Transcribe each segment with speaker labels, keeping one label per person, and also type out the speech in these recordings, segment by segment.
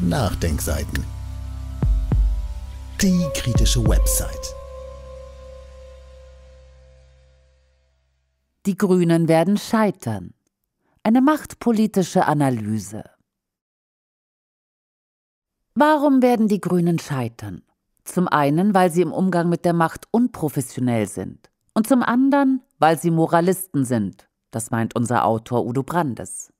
Speaker 1: Nachdenkseiten. Die kritische Website. Die Grünen werden scheitern. Eine machtpolitische Analyse. Warum werden die Grünen scheitern? Zum einen, weil sie im Umgang mit der Macht unprofessionell sind. Und zum anderen, weil sie Moralisten sind. Das meint unser Autor Udo Brandes.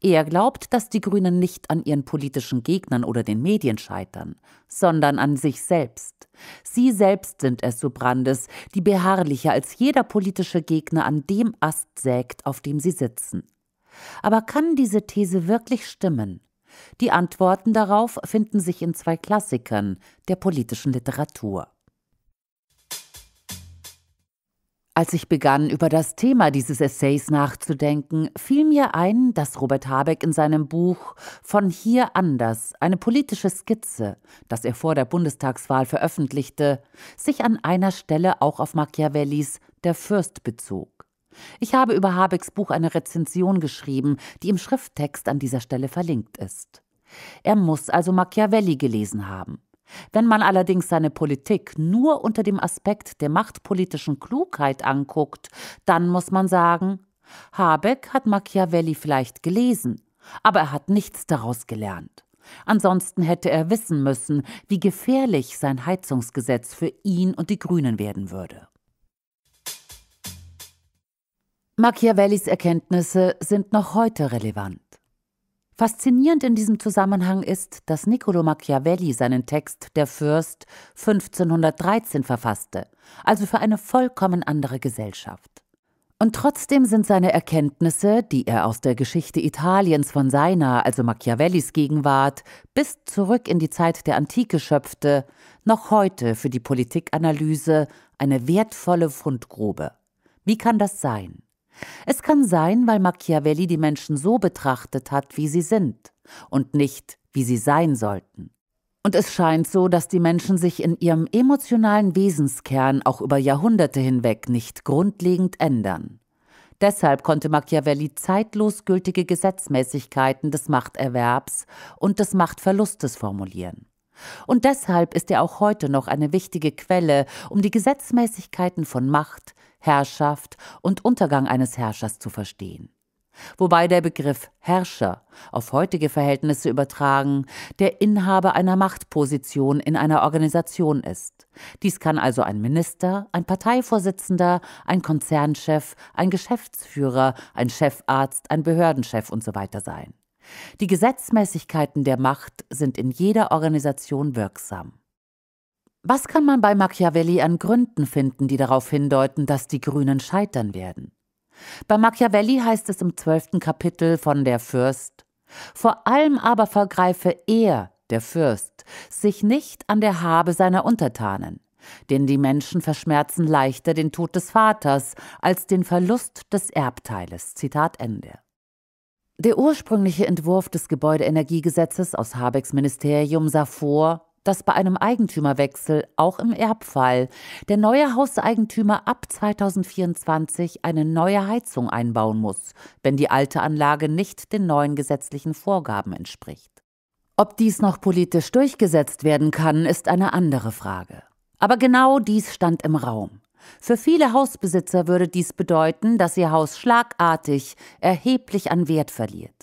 Speaker 1: Er glaubt, dass die Grünen nicht an ihren politischen Gegnern oder den Medien scheitern, sondern an sich selbst. Sie selbst sind es, so Brandes, die beharrlicher als jeder politische Gegner an dem Ast sägt, auf dem sie sitzen. Aber kann diese These wirklich stimmen? Die Antworten darauf finden sich in zwei Klassikern der politischen Literatur. Als ich begann, über das Thema dieses Essays nachzudenken, fiel mir ein, dass Robert Habeck in seinem Buch Von hier anders, eine politische Skizze, das er vor der Bundestagswahl veröffentlichte, sich an einer Stelle auch auf Machiavellis Der Fürst bezog. Ich habe über Habecks Buch eine Rezension geschrieben, die im Schrifttext an dieser Stelle verlinkt ist. Er muss also Machiavelli gelesen haben. Wenn man allerdings seine Politik nur unter dem Aspekt der machtpolitischen Klugheit anguckt, dann muss man sagen, Habeck hat Machiavelli vielleicht gelesen, aber er hat nichts daraus gelernt. Ansonsten hätte er wissen müssen, wie gefährlich sein Heizungsgesetz für ihn und die Grünen werden würde. Machiavellis Erkenntnisse sind noch heute relevant. Faszinierend in diesem Zusammenhang ist, dass Niccolo Machiavelli seinen Text Der Fürst 1513 verfasste, also für eine vollkommen andere Gesellschaft. Und trotzdem sind seine Erkenntnisse, die er aus der Geschichte Italiens von seiner, also Machiavellis Gegenwart, bis zurück in die Zeit der Antike schöpfte, noch heute für die Politikanalyse eine wertvolle Fundgrube. Wie kann das sein? Es kann sein, weil Machiavelli die Menschen so betrachtet hat, wie sie sind und nicht, wie sie sein sollten. Und es scheint so, dass die Menschen sich in ihrem emotionalen Wesenskern auch über Jahrhunderte hinweg nicht grundlegend ändern. Deshalb konnte Machiavelli zeitlos gültige Gesetzmäßigkeiten des Machterwerbs und des Machtverlustes formulieren. Und deshalb ist er auch heute noch eine wichtige Quelle, um die Gesetzmäßigkeiten von Macht, Herrschaft und Untergang eines Herrschers zu verstehen. Wobei der Begriff Herrscher auf heutige Verhältnisse übertragen der Inhaber einer Machtposition in einer Organisation ist. Dies kann also ein Minister, ein Parteivorsitzender, ein Konzernchef, ein Geschäftsführer, ein Chefarzt, ein Behördenchef usw. So sein. Die Gesetzmäßigkeiten der Macht sind in jeder Organisation wirksam. Was kann man bei Machiavelli an Gründen finden, die darauf hindeuten, dass die Grünen scheitern werden? Bei Machiavelli heißt es im zwölften Kapitel von der Fürst Vor allem aber vergreife er, der Fürst, sich nicht an der Habe seiner Untertanen, denn die Menschen verschmerzen leichter den Tod des Vaters als den Verlust des Erbteiles. Zitat Ende. Der ursprüngliche Entwurf des Gebäudeenergiegesetzes aus Habecks Ministerium sah vor, dass bei einem Eigentümerwechsel auch im Erbfall der neue Hauseigentümer ab 2024 eine neue Heizung einbauen muss, wenn die alte Anlage nicht den neuen gesetzlichen Vorgaben entspricht. Ob dies noch politisch durchgesetzt werden kann, ist eine andere Frage. Aber genau dies stand im Raum. Für viele Hausbesitzer würde dies bedeuten, dass ihr Haus schlagartig erheblich an Wert verliert.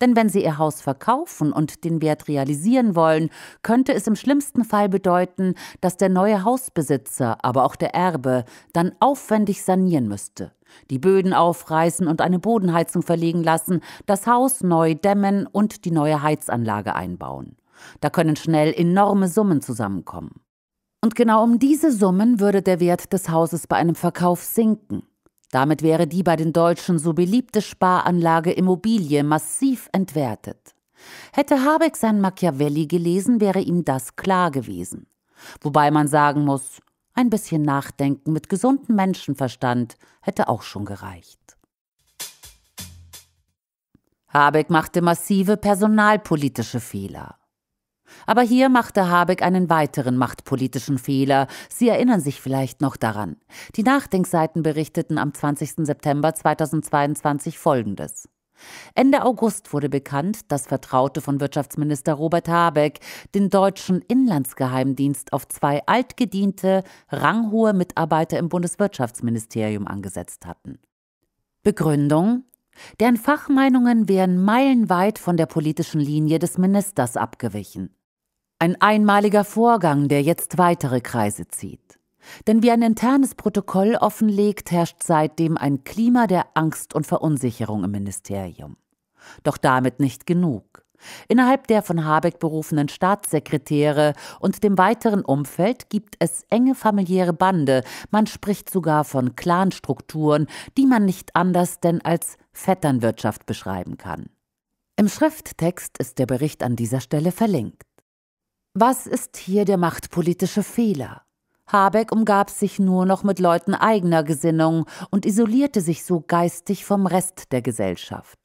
Speaker 1: Denn wenn sie ihr Haus verkaufen und den Wert realisieren wollen, könnte es im schlimmsten Fall bedeuten, dass der neue Hausbesitzer, aber auch der Erbe, dann aufwendig sanieren müsste. Die Böden aufreißen und eine Bodenheizung verlegen lassen, das Haus neu dämmen und die neue Heizanlage einbauen. Da können schnell enorme Summen zusammenkommen. Und genau um diese Summen würde der Wert des Hauses bei einem Verkauf sinken. Damit wäre die bei den Deutschen so beliebte Sparanlage Immobilie massiv entwertet. Hätte Habeck sein Machiavelli gelesen, wäre ihm das klar gewesen. Wobei man sagen muss, ein bisschen Nachdenken mit gesundem Menschenverstand hätte auch schon gereicht. Habeck machte massive personalpolitische Fehler. Aber hier machte Habeck einen weiteren machtpolitischen Fehler. Sie erinnern sich vielleicht noch daran. Die Nachdenkseiten berichteten am 20. September 2022 Folgendes. Ende August wurde bekannt, dass Vertraute von Wirtschaftsminister Robert Habeck den deutschen Inlandsgeheimdienst auf zwei altgediente, ranghohe Mitarbeiter im Bundeswirtschaftsministerium angesetzt hatten. Begründung Deren Fachmeinungen wären meilenweit von der politischen Linie des Ministers abgewichen. Ein einmaliger Vorgang, der jetzt weitere Kreise zieht. Denn wie ein internes Protokoll offenlegt, herrscht seitdem ein Klima der Angst und Verunsicherung im Ministerium. Doch damit nicht genug. Innerhalb der von Habeck berufenen Staatssekretäre und dem weiteren Umfeld gibt es enge familiäre Bande, man spricht sogar von Clanstrukturen, die man nicht anders denn als Vetternwirtschaft beschreiben kann. Im Schrifttext ist der Bericht an dieser Stelle verlinkt. Was ist hier der machtpolitische Fehler? Habeck umgab sich nur noch mit Leuten eigener Gesinnung und isolierte sich so geistig vom Rest der Gesellschaft.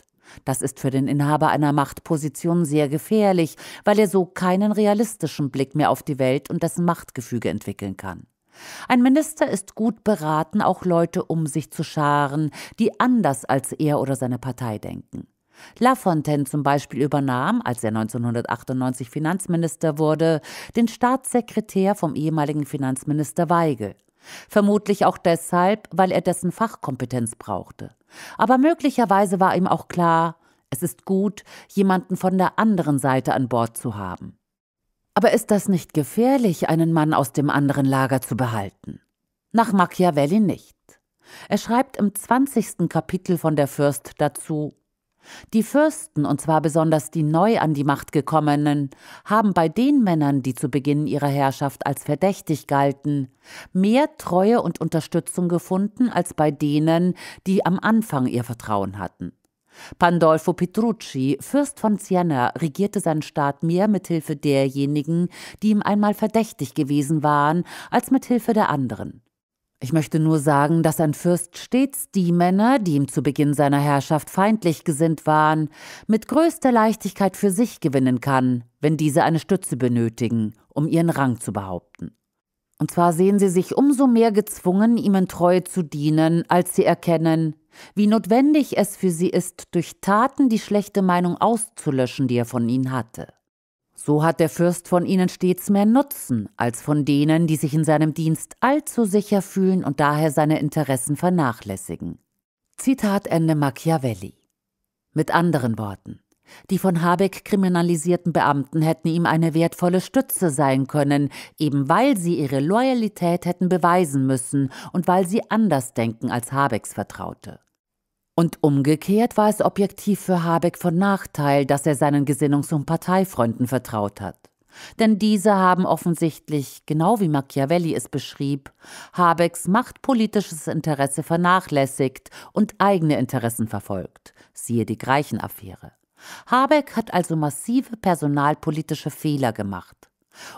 Speaker 1: Das ist für den Inhaber einer Machtposition sehr gefährlich, weil er so keinen realistischen Blick mehr auf die Welt und dessen Machtgefüge entwickeln kann. Ein Minister ist gut beraten, auch Leute um sich zu scharen, die anders als er oder seine Partei denken. Lafontaine zum Beispiel übernahm, als er 1998 Finanzminister wurde, den Staatssekretär vom ehemaligen Finanzminister Weigel. Vermutlich auch deshalb, weil er dessen Fachkompetenz brauchte. Aber möglicherweise war ihm auch klar, es ist gut, jemanden von der anderen Seite an Bord zu haben. Aber ist das nicht gefährlich, einen Mann aus dem anderen Lager zu behalten? Nach Machiavelli nicht. Er schreibt im 20. Kapitel von der Fürst dazu die Fürsten, und zwar besonders die neu an die Macht gekommenen, haben bei den Männern, die zu Beginn ihrer Herrschaft als verdächtig galten, mehr Treue und Unterstützung gefunden als bei denen, die am Anfang ihr Vertrauen hatten. Pandolfo Petrucci, Fürst von Siena, regierte seinen Staat mehr mit Hilfe derjenigen, die ihm einmal verdächtig gewesen waren, als mit Hilfe der anderen. Ich möchte nur sagen, dass ein Fürst stets die Männer, die ihm zu Beginn seiner Herrschaft feindlich gesinnt waren, mit größter Leichtigkeit für sich gewinnen kann, wenn diese eine Stütze benötigen, um ihren Rang zu behaupten. Und zwar sehen sie sich umso mehr gezwungen, ihm in Treue zu dienen, als sie erkennen, wie notwendig es für sie ist, durch Taten die schlechte Meinung auszulöschen, die er von ihnen hatte. So hat der Fürst von ihnen stets mehr Nutzen als von denen, die sich in seinem Dienst allzu sicher fühlen und daher seine Interessen vernachlässigen. Zitat Ende Machiavelli. Mit anderen Worten, die von Habeck kriminalisierten Beamten hätten ihm eine wertvolle Stütze sein können, eben weil sie ihre Loyalität hätten beweisen müssen und weil sie anders denken als Habecks Vertraute. Und umgekehrt war es objektiv für Habeck von Nachteil, dass er seinen Gesinnungs- und Parteifreunden vertraut hat. Denn diese haben offensichtlich, genau wie Machiavelli es beschrieb, Habecks machtpolitisches Interesse vernachlässigt und eigene Interessen verfolgt. Siehe die Greichen-Affäre. Habeck hat also massive personalpolitische Fehler gemacht.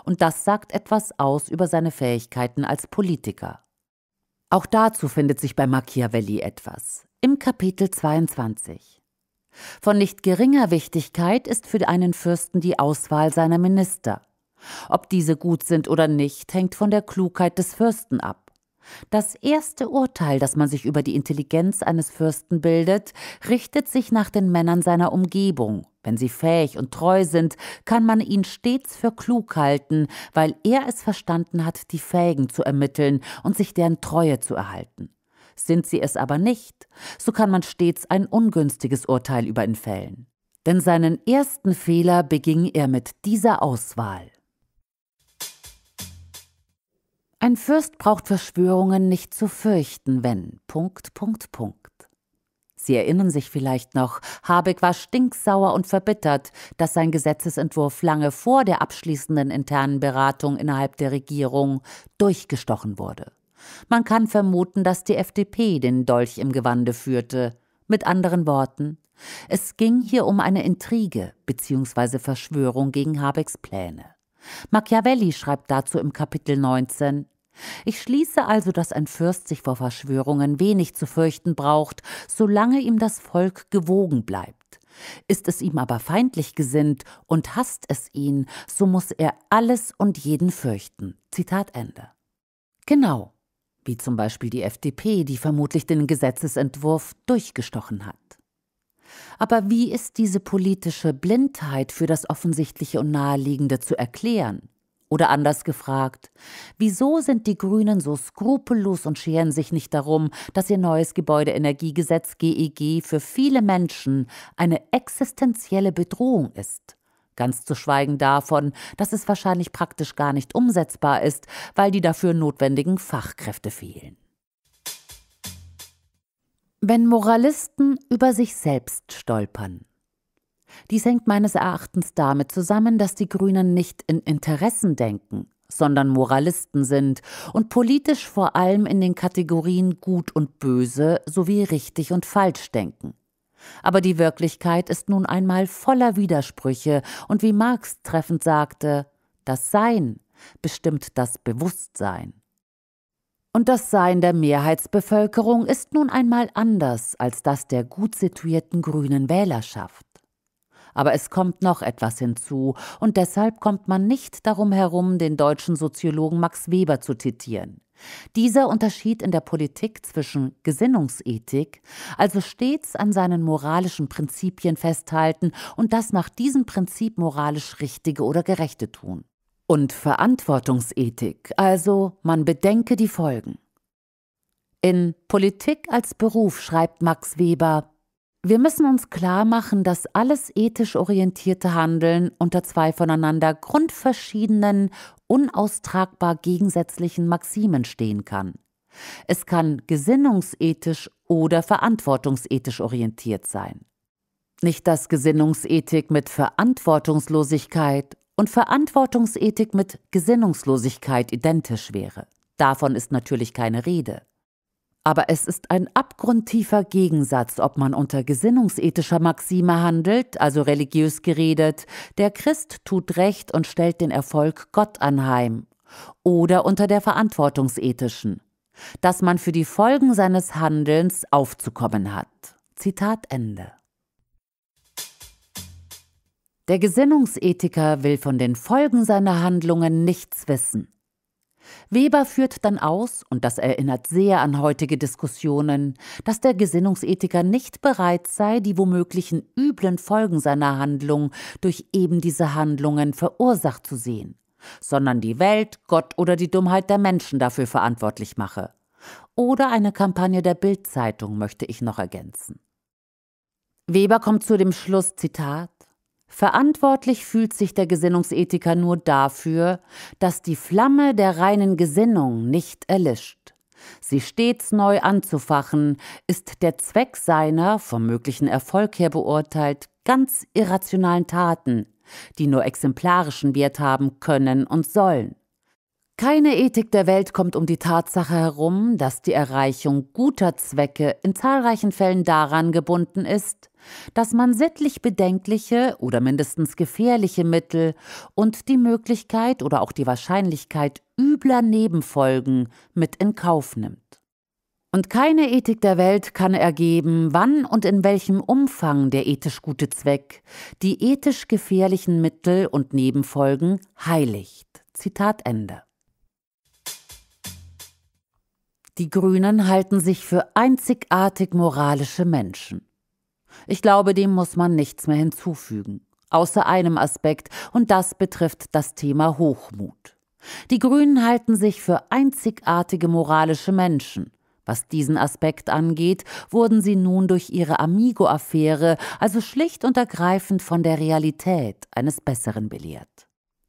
Speaker 1: Und das sagt etwas aus über seine Fähigkeiten als Politiker. Auch dazu findet sich bei Machiavelli etwas im Kapitel 22. Von nicht geringer Wichtigkeit ist für einen Fürsten die Auswahl seiner Minister. Ob diese gut sind oder nicht, hängt von der Klugheit des Fürsten ab. Das erste Urteil, das man sich über die Intelligenz eines Fürsten bildet, richtet sich nach den Männern seiner Umgebung. Wenn sie fähig und treu sind, kann man ihn stets für klug halten, weil er es verstanden hat, die Fähigen zu ermitteln und sich deren Treue zu erhalten sind sie es aber nicht, so kann man stets ein ungünstiges Urteil über ihn fällen. Denn seinen ersten Fehler beging er mit dieser Auswahl. Ein Fürst braucht Verschwörungen nicht zu fürchten, wenn. Punkt, Punkt, Punkt. Sie erinnern sich vielleicht noch, Habeck war stinksauer und verbittert, dass sein Gesetzesentwurf lange vor der abschließenden internen Beratung innerhalb der Regierung durchgestochen wurde. Man kann vermuten, dass die FDP den Dolch im Gewande führte. Mit anderen Worten, es ging hier um eine Intrige bzw. Verschwörung gegen Habecks Pläne. Machiavelli schreibt dazu im Kapitel 19 ich schließe also, dass ein Fürst sich vor Verschwörungen wenig zu fürchten braucht, solange ihm das Volk gewogen bleibt. Ist es ihm aber feindlich gesinnt und hasst es ihn, so muss er alles und jeden fürchten. Zitat Ende. Genau, wie zum Beispiel die FDP, die vermutlich den Gesetzesentwurf durchgestochen hat. Aber wie ist diese politische Blindheit für das Offensichtliche und Naheliegende zu erklären? Oder anders gefragt, wieso sind die Grünen so skrupellos und scheren sich nicht darum, dass ihr neues Gebäudeenergiegesetz GEG e für viele Menschen eine existenzielle Bedrohung ist? Ganz zu schweigen davon, dass es wahrscheinlich praktisch gar nicht umsetzbar ist, weil die dafür notwendigen Fachkräfte fehlen. Wenn Moralisten über sich selbst stolpern. Dies hängt meines Erachtens damit zusammen, dass die Grünen nicht in Interessen denken, sondern Moralisten sind und politisch vor allem in den Kategorien Gut und Böse sowie richtig und falsch denken. Aber die Wirklichkeit ist nun einmal voller Widersprüche und wie Marx treffend sagte, das Sein bestimmt das Bewusstsein. Und das Sein der Mehrheitsbevölkerung ist nun einmal anders als das der gut situierten grünen Wählerschaft. Aber es kommt noch etwas hinzu, und deshalb kommt man nicht darum herum, den deutschen Soziologen Max Weber zu zitieren. Dieser unterschied in der Politik zwischen Gesinnungsethik, also stets an seinen moralischen Prinzipien festhalten und das nach diesem Prinzip moralisch Richtige oder Gerechte tun, und Verantwortungsethik, also man bedenke die Folgen. In Politik als Beruf schreibt Max Weber wir müssen uns klar machen, dass alles ethisch orientierte Handeln unter zwei voneinander grundverschiedenen, unaustragbar gegensätzlichen Maximen stehen kann. Es kann gesinnungsethisch oder verantwortungsethisch orientiert sein. Nicht, dass Gesinnungsethik mit Verantwortungslosigkeit und Verantwortungsethik mit Gesinnungslosigkeit identisch wäre. Davon ist natürlich keine Rede. Aber es ist ein abgrundtiefer Gegensatz, ob man unter gesinnungsethischer Maxime handelt, also religiös geredet, der Christ tut Recht und stellt den Erfolg Gott anheim, oder unter der verantwortungsethischen, dass man für die Folgen seines Handelns aufzukommen hat. Zitat Ende. Der Gesinnungsethiker will von den Folgen seiner Handlungen nichts wissen. Weber führt dann aus, und das erinnert sehr an heutige Diskussionen, dass der Gesinnungsethiker nicht bereit sei, die womöglichen üblen Folgen seiner Handlung durch eben diese Handlungen verursacht zu sehen, sondern die Welt, Gott oder die Dummheit der Menschen dafür verantwortlich mache. Oder eine Kampagne der Bildzeitung möchte ich noch ergänzen. Weber kommt zu dem Schluss, Zitat, Verantwortlich fühlt sich der Gesinnungsethiker nur dafür, dass die Flamme der reinen Gesinnung nicht erlischt. Sie stets neu anzufachen, ist der Zweck seiner, vom möglichen Erfolg her beurteilt, ganz irrationalen Taten, die nur exemplarischen Wert haben können und sollen. Keine Ethik der Welt kommt um die Tatsache herum, dass die Erreichung guter Zwecke in zahlreichen Fällen daran gebunden ist, dass man sittlich bedenkliche oder mindestens gefährliche Mittel und die Möglichkeit oder auch die Wahrscheinlichkeit übler Nebenfolgen mit in Kauf nimmt. Und keine Ethik der Welt kann ergeben, wann und in welchem Umfang der ethisch gute Zweck die ethisch gefährlichen Mittel und Nebenfolgen heiligt. Zitat Ende. Die Grünen halten sich für einzigartig moralische Menschen. Ich glaube, dem muss man nichts mehr hinzufügen, außer einem Aspekt, und das betrifft das Thema Hochmut. Die Grünen halten sich für einzigartige moralische Menschen. Was diesen Aspekt angeht, wurden sie nun durch ihre Amigo-Affäre, also schlicht und ergreifend von der Realität eines Besseren belehrt.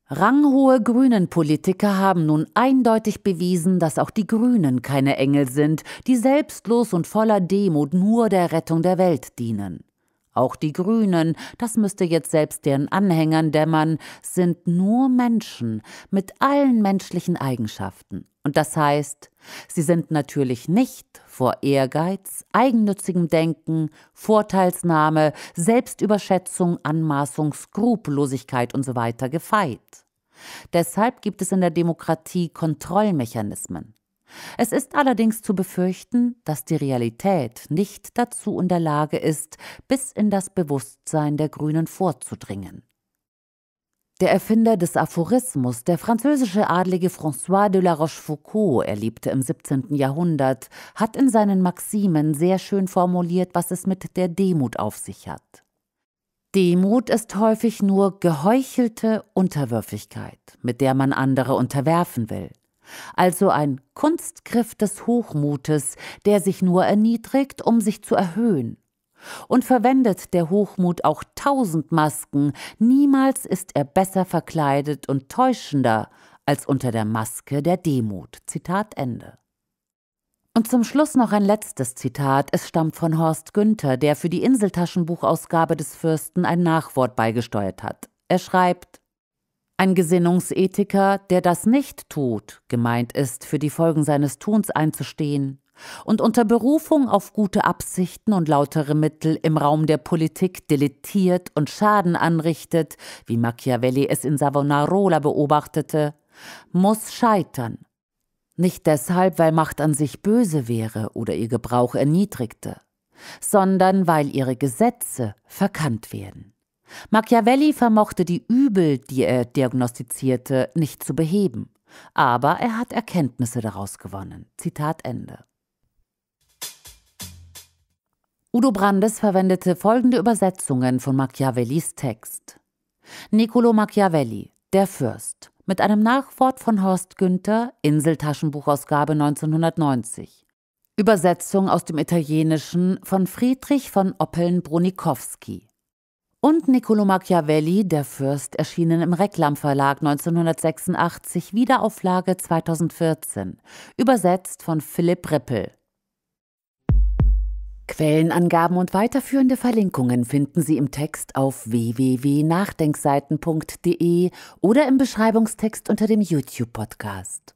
Speaker 1: Ranghohe Grünen-Politiker haben nun eindeutig bewiesen, dass auch die Grünen keine Engel sind, die selbstlos und voller Demut nur der Rettung der Welt dienen. Auch die Grünen, das müsste jetzt selbst deren Anhängern dämmern, sind nur Menschen mit allen menschlichen Eigenschaften. Und das heißt, sie sind natürlich nicht vor Ehrgeiz, eigennützigem Denken, Vorteilsnahme, Selbstüberschätzung, Anmaßung, Skrupellosigkeit usw. So gefeit. Deshalb gibt es in der Demokratie Kontrollmechanismen. Es ist allerdings zu befürchten, dass die Realität nicht dazu in der Lage ist, bis in das Bewusstsein der Grünen vorzudringen. Der Erfinder des Aphorismus, der französische Adlige François de la Rochefoucauld, erlebte im 17. Jahrhundert, hat in seinen Maximen sehr schön formuliert, was es mit der Demut auf sich hat. Demut ist häufig nur geheuchelte Unterwürfigkeit, mit der man andere unterwerfen will also ein Kunstgriff des Hochmutes, der sich nur erniedrigt, um sich zu erhöhen. Und verwendet der Hochmut auch tausend Masken, niemals ist er besser verkleidet und täuschender als unter der Maske der Demut. Zitat Ende. Und zum Schluss noch ein letztes Zitat. Es stammt von Horst Günther, der für die Inseltaschenbuchausgabe des Fürsten ein Nachwort beigesteuert hat. Er schreibt: ein Gesinnungsethiker, der das nicht tut, gemeint ist, für die Folgen seines Tuns einzustehen und unter Berufung auf gute Absichten und lautere Mittel im Raum der Politik dilettiert und Schaden anrichtet, wie Machiavelli es in Savonarola beobachtete, muss scheitern. Nicht deshalb, weil Macht an sich böse wäre oder ihr Gebrauch erniedrigte, sondern weil ihre Gesetze verkannt werden. Machiavelli vermochte die Übel, die er diagnostizierte, nicht zu beheben, aber er hat Erkenntnisse daraus gewonnen. Zitat Ende. Udo Brandes verwendete folgende Übersetzungen von Machiavellis Text. Niccolo Machiavelli, Der Fürst, mit einem Nachwort von Horst Günther, Inseltaschenbuchausgabe 1990. Übersetzung aus dem Italienischen von Friedrich von Oppeln-Bronikowski und Niccolo Machiavelli, Der Fürst, erschienen im Reklam Verlag 1986, Wiederauflage 2014, übersetzt von Philipp Rippel. Quellenangaben und weiterführende Verlinkungen finden Sie im Text auf www.nachdenkseiten.de oder im Beschreibungstext unter dem YouTube-Podcast.